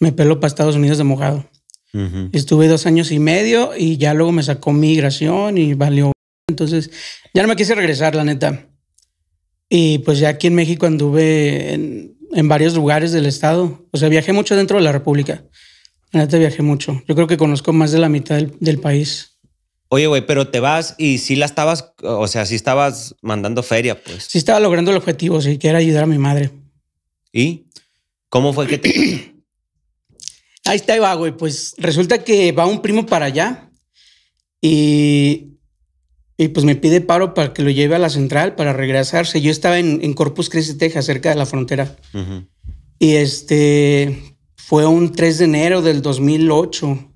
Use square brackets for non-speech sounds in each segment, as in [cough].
me peló para Estados Unidos de mojado. Estuve dos años y medio y ya luego me sacó migración y valió. Entonces ya no me quise regresar, la neta. Y pues ya aquí en México anduve en, varios lugares del estado. O sea, viajé mucho dentro de la República. La neta viajé mucho. Yo creo que conozco más de la mitad del, del país. Oye, güey, pero te vas y si la estabas, o sea, si estabas mandando feria, pues. Sí estaba logrando el objetivo, si que era ayudar a mi madre. ¿Y cómo fue que te... [clears throat] Ahí está, va, güey. Pues resulta que va un primo para allá y, y pues me pide paro para que lo lleve a la central para regresarse. Yo estaba en, Corpus Christi, Texas, cerca de la frontera. Y este fue un 3 de enero del 2008.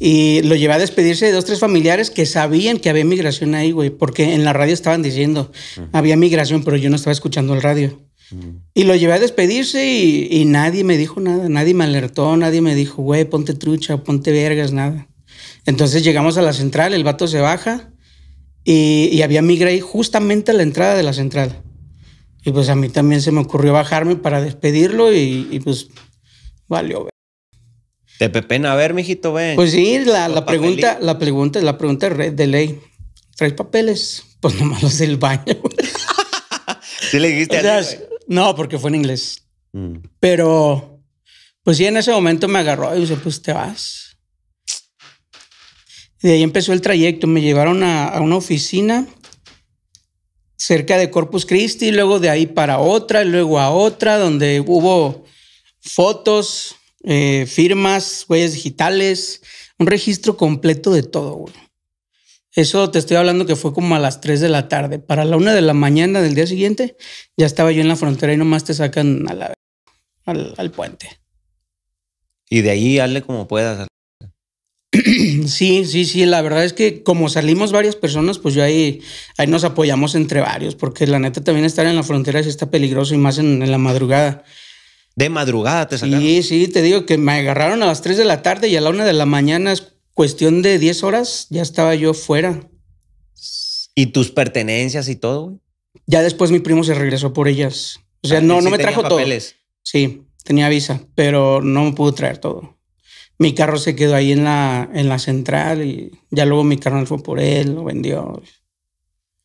Y lo llevé a despedirse de dos, tres familiares que sabían que había migración ahí, güey, porque en la radio estaban diciendo, había migración, pero yo no estaba escuchando el radio. Y lo llevé a despedirse y, nadie me dijo nada, nadie me alertó, nadie me dijo, güey, ponte trucha, ponte vergas, nada. Entonces llegamos a la central, el vato se baja y, había migra justamente a la entrada de la central. Y pues a mí también se me ocurrió bajarme para despedirlo y, pues valió. Te pepena, a ver, mijito, ven. Pues sí, la, pregunta, la pregunta, la pregunta de ley. ¿Traes papeles? Pues nomás los del baño. [laughs] sí le dijiste no, porque fue en inglés. Mm. Pero, pues sí, en ese momento me agarró y dice, pues te vas. de ahí empezó el trayecto. Me llevaron a, una oficina cerca de Corpus Christi, luego de ahí para otra, y luego a otra, donde hubo fotos, eh, firmas, huellas digitales, un registro completo de todo, güey. Eso te estoy hablando que fue como a las 3 de la tarde. Para la 1 de la mañana del día siguiente ya estaba yo en la frontera y nomás te sacan al, puente. Y de ahí hazle como puedas. [clears throat] Sí, sí, sí, la verdad es que como salimos varias personas, pues yo ahí, ahí nos apoyamos entre varios, porque la neta también estar en la frontera sí está peligroso y más en, la madrugada. De madrugada te sacaron. Sí, sí, te digo que me agarraron a las 3 de la tarde y a la 1 de la mañana cuestión de 10 horas ya estaba yo fuera. ¿Y tus pertenencias y todo? Güey? Ya después mi primo se regresó por ellas. O sea, ah, no, no me trajo todo. Sí, tenía visa, pero no me pudo traer todo. Mi carro se quedó ahí en la, en la central y ya luego mi carro fue por él, lo vendió.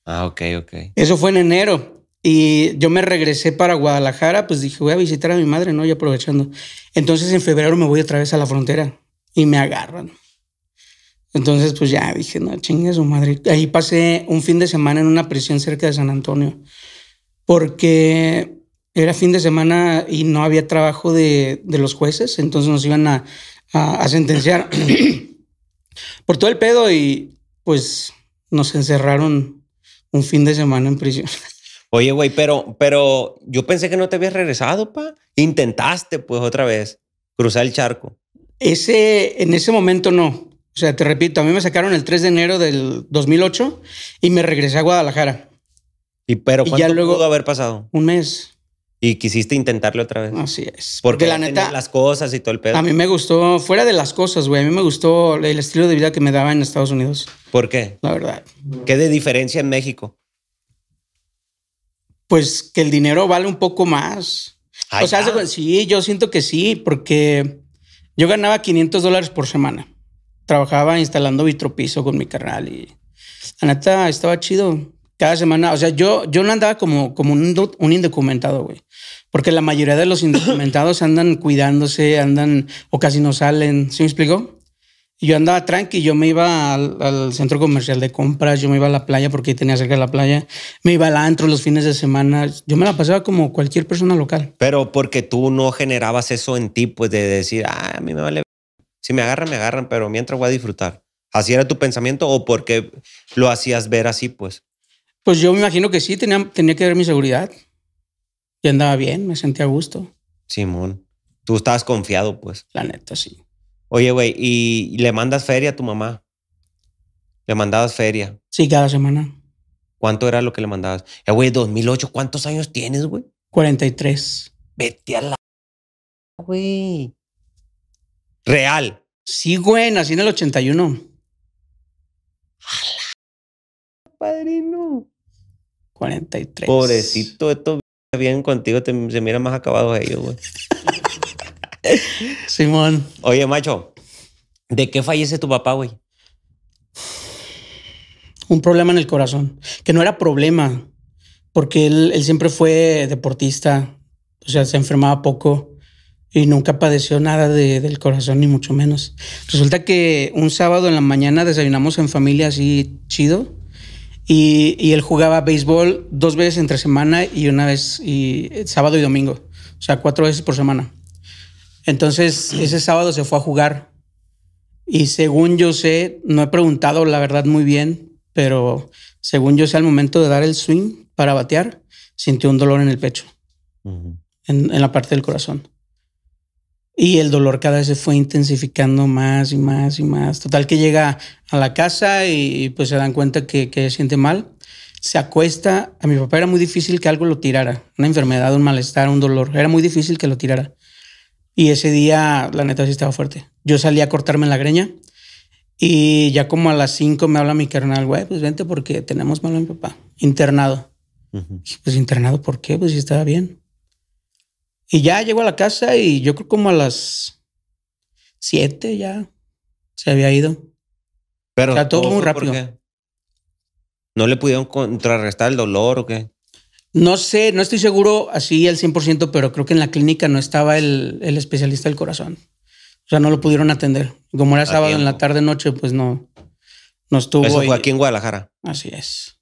Ah, ok, ok. Eso fue en enero. Y yo me regresé para Guadalajara, pues dije, voy a visitar a mi madre, ¿no? Y aprovechando. Entonces en febrero me voy otra vez a la frontera y me agarran. Entonces, pues ya dije, no, chingue su madre. Ahí pasé un fin de semana en una prisión cerca de San Antonio, porque era fin de semana y no había trabajo de, los jueces, entonces nos iban a, a, sentenciar [clears throat] por todo el pedo y pues nos encerraron un fin de semana en prisión. [laughs] Oye, güey, pero, pero yo pensé que no te habías regresado, pa. Intentaste, pues, otra vez cruzar el charco. Ese, en ese momento no o sea, te repito, a mí me sacaron el 3 de enero del 2008 y me regresé a Guadalajara. ¿Y pero cuánto ya pudo haber pasado? Un mes. ¿Y quisiste intentarlo otra vez? Así es. Porque la neta, las cosas y todo el pedo. A mí me gustó, fuera de las cosas, güey, a mí me gustó el estilo de vida que me daba en Estados Unidos. ¿Por qué? La verdad. ¿Qué de diferencia en México? Pues que el dinero vale un poco más. o sea, sí, yo siento que sí, porque yo ganaba 500 dólares por semana trabajaba instalando vitropiso con mi carnal y la neta estaba chido. Cada semana, o sea, yo, yo no andaba como, como un, indocumentado, güey. Porque la mayoría de los indocumentados andan cuidándose, andan o casi no salen. Se me explicó? yo andaba tranqui, yo me iba al, centro comercial de compras, yo me iba a la playa porque tenía cerca de la playa, me iba al antro los fines de semana, yo me la pasaba como cualquier persona local. Pero porque tú no generabas eso en ti, pues de decir, ah, a mí me vale si me agarran, me agarran, pero mientras voy a disfrutar. ¿Así era tu pensamiento o por qué lo hacías ver así, pues? Pues yo me imagino que sí, tenía, tenía que ver mi seguridad. Y andaba bien, me sentía a gusto. Simón, tú estabas confiado, pues. La neta, sí. Oye, güey, ¿y le mandas feria a tu mamá? ¿Le mandabas feria? Sí, cada semana. ¿Cuánto era lo que le mandabas? Eh, güey, 2008, ¿cuántos años tienes, güey? 43. Vete a la... Güey. Real. Sí, güey, nací en el 81. ¡Hala! Padrino. 43. Pobrecito, estos bien contigo se miran más acabados ellos, güey. [laughs] Simón. Oye, macho, ¿de qué fallece tu papá, güey? Un problema en el corazón, que no era problema, porque él siempre fue deportista, o sea, se enfermaba poco y nunca padeció nada del corazón, ni mucho menos. Resulta que un sábado en la mañana desayunamos en familia así chido y, él jugaba béisbol dos veces entre semana y una vez y, eh, sábado y domingo, o sea, cuatro veces por semana. Entonces ese sábado se fue a jugar y según yo sé, no he preguntado la verdad muy bien, pero según yo sé al momento de dar el swing para batear, sintió un dolor en el pecho, en, la parte del corazón. Y el dolor cada vez se fue intensificando más y más y más. Total que llega a la casa y, pues se dan cuenta que, que, siente mal. Se acuesta. A mi papá era muy difícil que algo lo tirara. Una enfermedad, un malestar, un dolor. Era muy difícil que lo tirara. Y ese día, la neta, sí estaba fuerte. Yo salí a cortarme en la greña y ya como a las cinco me habla mi carnal, güey, pues vente porque tenemos malo a mi papá. Internado. Pues internado, ¿por qué? Pues si estaba bien. Y ya llegó a la casa y yo creo como a las siete ya se había ido. Pero todo, muy rápido. ¿No le pudieron contrarrestar el dolor o qué? No sé, no estoy seguro así al 100%, pero creo que en la clínica no estaba el, el especialista del corazón. O sea, no lo pudieron atender. Como era sábado en la tarde-noche, pues no, no estuvo. Eso aquí en Guadalajara. Así es.